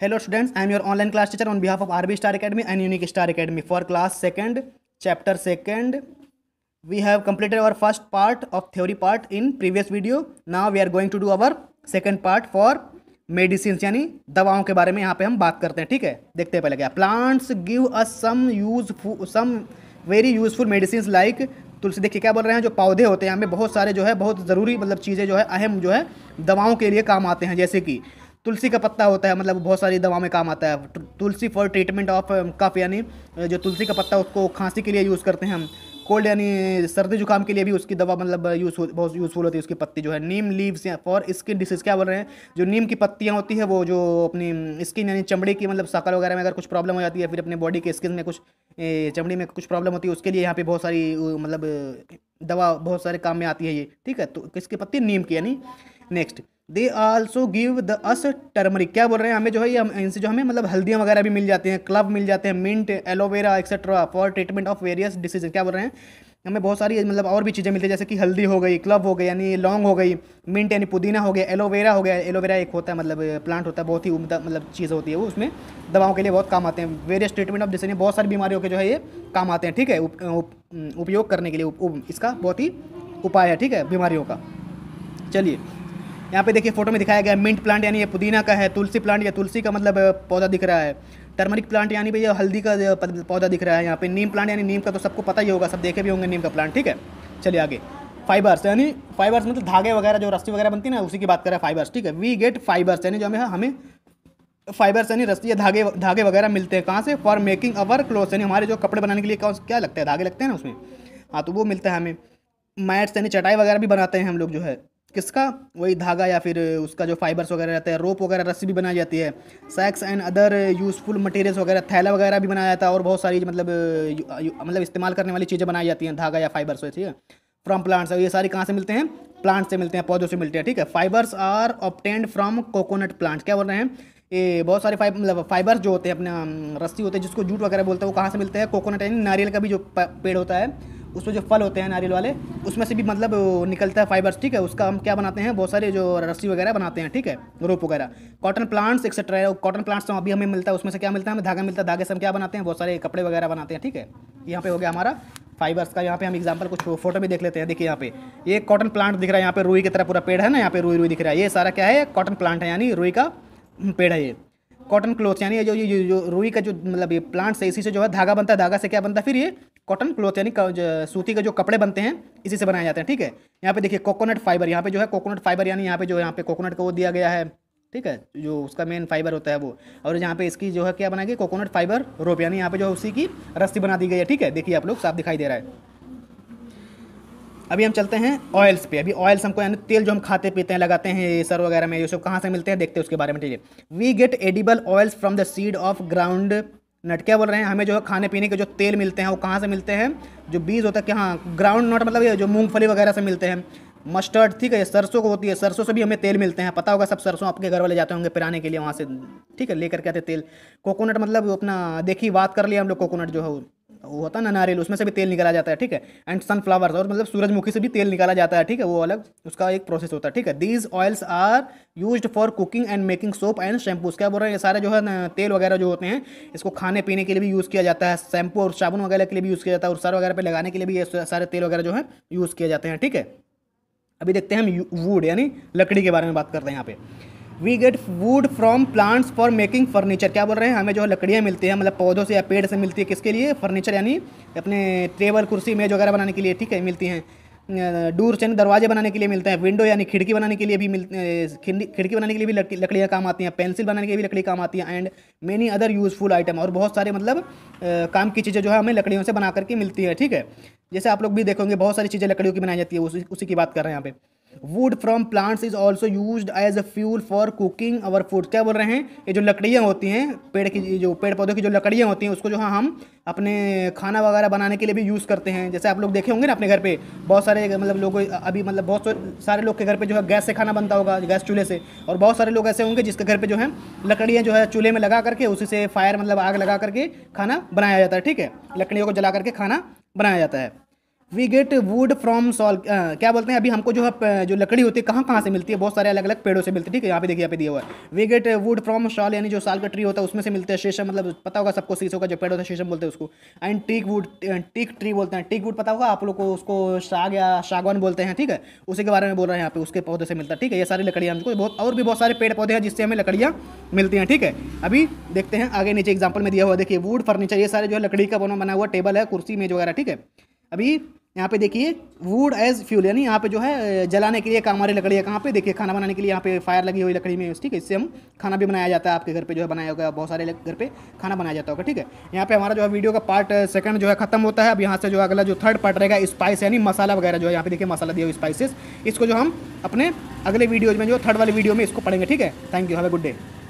hello students I am your online class teacher on behalf of RB star academy and unique star academy for class second chapter second we have completed our first part of theory part in previous video now we are going to do our second part for medicine यानी दवाओं के बारे में यहाँ पे हम बात करते हैं ठीक है देखते हैं पहले क्या plants give a some useful some very useful medicine like tulsi देखिए क्या बोल रहे हैं जो पौधे होते हैं हमें बहुत सारे जो है बहुत ज़रूरी मतलब चीज़ें जो है अहम जो है दवाओं के लिए काम आते हैं जैसे कि तुलसी का पत्ता होता है मतलब बहुत सारी दवा में काम आता है tulsi for treatment of cough यानी जो तुलसी का पत्ता उसको खांसी के लिए यूज़ करते हैं हम कोल्ड यानी सर्दी जुकाम के लिए भी उसकी दवा मतलब यूज़ बहुत यूज़फुल होती है उसकी पत्ती जो है नीम लीव्स या फॉर स्किन डिसीज़ क्या बोल रहे हैं जो नीम की पत्तियाँ होती है वो जो अपनी स्किन यानी चमड़ी की मतलब साकल वगैरह में अगर कुछ प्रॉब्लम हो जाती है फिर अपने बॉडी के स्किन में कुछ चमड़ी में कुछ प्रॉब्लम होती है उसके लिए यहाँ पे बहुत सारी मतलब दवा बहुत सारे काम में आती है ये ठीक है तो किसकी पत्ती नीम की यानी next they also give the us turmeric क्या बोल रहे हैं हमें जो है इनसे जो हमें मतलब हल्दियाँ वगैरह भी मिल जाते हैं क्लब मिल जाते हैं mint aloe vera etcetera for treatment of various decision क्या बोल रहे हैं हमें बहुत सारी मतलब और भी चीज़ें मिलती है जैसे कि हल्दी हो गई क्लब हो गई यानी लौंग हो गई मिंट यानी पुदीना हो गया एलोवेरा हो गया एलोवेरा एक होता है मतलब प्लांट होता है बहुत ही उम्दा मतलब चीज़ होती है वो उसमें दवाओं के लिए बहुत काम आते हैं वेरियस ट्रीटमेंट ऑफ डिसीजन बहुत सारी बीमारियों के जो है ये काम आते हैं ठीक है उपयोग करने के लिए इसका बहुत ही उपाय है ठीक है बीमारियों का चलिए यहाँ पे देखिए फोटो में दिखाया गया मिंट प्लांट यानी ये पुदीना का है तुलसी प्लांट या तुलसी का मतलब पौधा दिख रहा है टर्मरिक प्लांट यानी भैया हल्दी का पौधा दिख रहा है यहाँ पे नीम प्लांट यानी नीम का तो सबको पता ही होगा सब देखे भी होंगे नीम का प्लांट ठीक है चलिए आगे फाइबर्स यानी फाइबर्स मतलब धागे वगैरह जो रस्सी वगैरह बनती है ना उसी की बात कर रहे हैं फाइबर्स ठीक है वी गेट फाइबर्स यानी जो हमें हमें फाइबर्स यानी रस्सी या धागे धागे वगैरह मिलते हैं कहाँ से फॉर मेकिंग अवर क्लोथ यानी हमारे जो कपड़े बनाने के लिए क्या लगता है धागे लगते हैं ना उसमें हाँ तो वो मिलता है हमें मैट्स यानी चटाई वगैरह भी बनाते हैं हम लोग जो है किसका वही धागा या फिर उसका जो फाइबर्स वगैरह रहता है रोप वगैरह रस्सी भी बनाई जाती है sacks and other useful materials वगैरह थैला वगैरह भी बनाया जाता है और बहुत सारी मतलब मतलब इस्तेमाल करने वाली चीज़ें बनाई जाती हैं धागा या फाइबर्स ठीक है फ्रॉम प्लांट्स ये सारी कहाँ से मिलते हैं प्लांट्स से मिलते हैं पौधों से मिलते हैं ठीक है fibres are obtained from coconut plants क्या बोल रहे हैं ये बहुत सारे फाइब मतलब फाइबर्स जो होते हैं अपना रस्सी होते हैं जिसको जूट वगैरह बोलते हैं वो कहाँ से मिलते हैं कोकोनट यानी नारियल का भी जो पेड़ होता है उसमें जो फल होते हैं नारियल वाले उसमें से भी मतलब निकलता है फाइबर्स ठीक है उसका हम क्या बनाते हैं बहुत सारे जो रस्सी वगैरह बनाते हैं ठीक है रोप वगैरह cotton plants etcetera cotton plants तो अभी हमें मिलता है उसमें से क्या मिलता है हमें धागा मिलता है धागे से हम क्या बनाते हैं बहुत सारे कपड़े वगैरह बनाते हैं ठीक है यहाँ पे हो गया हमारा फाइबर्स का यहाँ पे हम एग्जाम्पल कुछ फोटो भी देख लेते हैं देखिए यहाँ पे ये कॉटन प्लांट दिख रहा है यहाँ पे रुई की तरह पूरा पेड़ है ना यहाँ पे रुई रुई दिख रहा है ये सारा क्या है कॉटन प्लांट है यानी रुई का पेड़ है ये कॉटन क्लोथ यानी ये जो ये जो रुई का जो मतलब ये प्लांट्स है इसी से जो है धागा बनता है धागा से क्या बनता है फिर ये कॉटन क्लोथ यानी सूती के जो कपड़े बनते हैं इसी से बनाए जाते हैं ठीक है यहाँ पे देखिए कोकोनट फाइबर यहाँ पे जो है कोकोनट फाइबर यानी यहाँ पे जो यहाँ पे कोकोनट का वो दिया गया है ठीक है जो उसका मेन फाइबर होता है वो और यहाँ पे इसकी जो है क्या बनाएगी कोकोनट फाइबर रोप यानी यहाँ पे जो है उसी की रस्सी बना दी गई है ठीक है देखिए आप लोग साफ दिखाई दे रहा है अभी हम चलते हैं ऑयल्स पे अभी ऑयल्स हमको यानी तेल जो हम खाते पीते हैं लगाते हैं ये सर वगैरह में ये सब कहाँ से मिलते हैं देखते हैं उसके बारे में ठीक है we get edible oils from the seed of groundnut क्या बोल रहे हैं हमें जो है खाने पीने के जो तेल मिलते हैं वो कहाँ से मिलते हैं जो बीज होता है कि हाँ ग्राउंड नट मतलब ये जो मूंगफली वगैरह से मिलते हैं मस्टर्ड ठीक है ये सरसों को होती है सरसों से भी हमें तेल मिलते हैं पता होगा सब सरसों आपके घर वाले जाते होंगे पिराने के लिए वहाँ से ठीक है लेकर के आते तेल कोकोनट मतलब अपना देखिए बात कर लिया हम लोग कोकोनट जो है होता है ना नारियल उसमें से भी तेल निकाला जाता है ठीक है एंड सनफ्लावर्स और मतलब सूरजमुखी से भी तेल निकाला जाता है ठीक है वो अलग उसका एक प्रोसेस होता है ठीक है these oils are use for cooking and making soap and shampoos क्या बोल रहे हैं ये सारे जो है ना तेल वगैरह जो होते हैं इसको खाने पीने के लिए भी यूज़ किया जाता है शैम्पू और साबुन वगैरह के लिए भी यूज़ किया जाता है और सर वगैरह पर लगाने के लिए भी ये सारे तेल वगैरह जो है यूज़ किए जाते हैं ठीक है अभी देखते हैं हम वुड यानी लकड़ी के बारे में बात करते हैं यहाँ पे we get wood from plants for making furniture क्या बोल रहे हैं हमें जो है लकड़ियाँ मिलती हैं मतलब पौधों से या पेड़ से मिलती है किसके लिए फर्नीचर यानी अपने टेबल कुर्सी मेज वगैरह बनाने के लिए ठीक है मिलती हैं डूर यानी दरवाजे बनाने के लिए मिलते हैं विंडो यानी खिड़की बनाने के लिए भी मिल खिड़की बनाने के लिए भी लकड़ियाँ काम आती हैं पेंसिल बनाने के लिए भी लकड़ी काम आती हैं and many other useful item और बहुत सारे मतलब काम की चीज़ें जो है हमें लकड़ियों से बना करके मिलती है ठीक है जैसे आप लोग भी देखोगे बहुत सारी चीज़ें लकड़ियों की बनाई जाती है उसी उसी की बात कर रहे हैं यहाँ पे wood from plants is also use as a fuel for cooking our food क्या बोल रहे हैं ये जो लकड़ियाँ होती हैं पेड़ की जो पेड़ पौधों की जो लकड़ियाँ होती हैं उसको जो हाँ हम अपने खाना वगैरह बनाने के लिए भी यूज़ करते हैं जैसे आप लोग देखे होंगे ना अपने घर पे बहुत सारे मतलब लोग अभी मतलब बहुत सारे लोग के घर पे जो है गैस से खाना बनता होगा गैस चूल्हे से और बहुत सारे लोग ऐसे होंगे जिसके घर पे जो है लकड़ियाँ जो है चूल्हे में लगा करके उसी से फायर मतलब आग लगा करके खाना बनाया जाता है ठीक है लकड़ियों को जला करके खाना बनाया जाता है we get wood from sal क्या बोलते हैं अभी हमको जो है जो लकड़ी होती है कहाँ कहाँ से मिलती है बहुत सारे अलग अलग पेड़ों से मिलती है ठीक है यहाँ पे देखिए यहाँ पे दिया हुआ है we get wood from sal यानी जो साल का ट्री होता है उसमें से मिलता है शीशम मतलब पता होगा सबको शीशों का जो पेड़ होता है शीशम बोलते हैं उसको and teak wood teak tree बोलते हैं टीक वुड पता होगा आप लोग को उसको शाग या शागवान बोलते हैं ठीक है उसी के बारे में बोल रहे हैं यहाँ पे उसके पौधे से मिलता है ठीक है ये सारी लकड़ियाँ हमको बहुत और भी बहुत सारे पेड़ पौधे हैं जिससे हमें लकड़ियाँ मिलती हैं ठीक है अभी देखते हैं आगे नीचे एग्जाम्पल में दिया हुआ देखिए वुड फर्नीचर ये सारे जो है लकड़ी का बना हुआ टेबल है कुर्सी मेज वगैरह ठीक है अभी यहाँ पे देखिए वुड एज फ्यूल यानी यहाँ पे जो है जलाने के लिए काम हमारी लकड़ी है कहाँ पे देखिए खाना बनाने के लिए यहाँ पे फायर लगी हुई लकड़ी में ठीक है इससे हम खाना भी बनाया जाता है आपके घर पे जो है बनाया होगा बहुत सारे घर पे खाना बनाया जाता होगा ठीक है यहाँ पे हमारा जो है वीडियो का पार्ट सेकंड जो है खत्म होता है अब यहाँ से जो अगला जो थर्ड पार्ट रहेगा स्पाइस यानी मसाला वगैरह जो है यहाँ पे देखिए मसाला दिया हुआ स्पाइसेस इसको जो हम अपने अगले वीडियो में जो थर्ड वाले वीडियो में इसको पढ़ेंगे ठीक है thank you have a good day